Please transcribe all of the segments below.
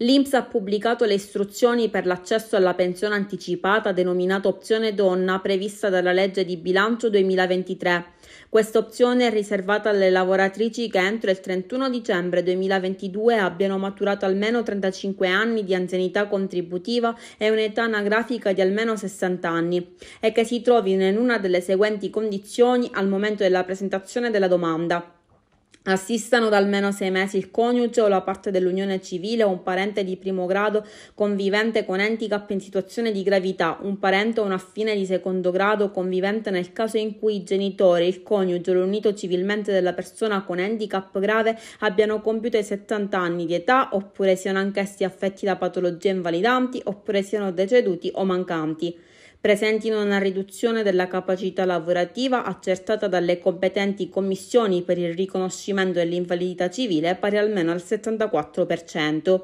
L'INPS ha pubblicato le istruzioni per l'accesso alla pensione anticipata denominata opzione donna prevista dalla legge di bilancio 2023. Questa opzione è riservata alle lavoratrici che entro il 31 dicembre 2022 abbiano maturato almeno 35 anni di anzianità contributiva e un'età anagrafica di almeno 60 anni e che si trovino in una delle seguenti condizioni al momento della presentazione della domanda assistano da almeno sei mesi il coniuge o la parte dell'unione civile o un parente di primo grado convivente con handicap in situazione di gravità, un parente o un affine di secondo grado convivente nel caso in cui i genitori, il coniuge o l'unito civilmente della persona con handicap grave abbiano compiuto i 70 anni di età oppure siano anch'essi affetti da patologie invalidanti oppure siano deceduti o mancanti presentino una riduzione della capacità lavorativa accertata dalle competenti commissioni per il riconoscimento dell'invalidità civile pari almeno al 74%.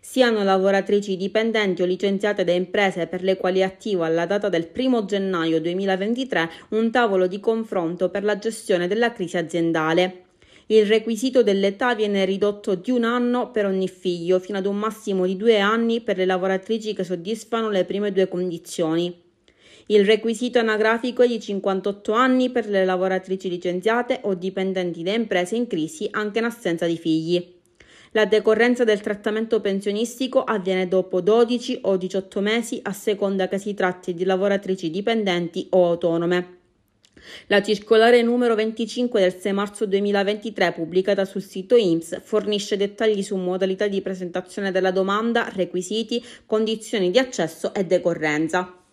Siano lavoratrici dipendenti o licenziate da imprese per le quali è attivo alla data del 1 gennaio 2023 un tavolo di confronto per la gestione della crisi aziendale. Il requisito dell'età viene ridotto di un anno per ogni figlio, fino ad un massimo di due anni per le lavoratrici che soddisfano le prime due condizioni. Il requisito anagrafico è di 58 anni per le lavoratrici licenziate o dipendenti da imprese in crisi anche in assenza di figli. La decorrenza del trattamento pensionistico avviene dopo 12 o 18 mesi a seconda che si tratti di lavoratrici dipendenti o autonome. La circolare numero 25 del 6 marzo 2023 pubblicata sul sito IMSS fornisce dettagli su modalità di presentazione della domanda, requisiti, condizioni di accesso e decorrenza.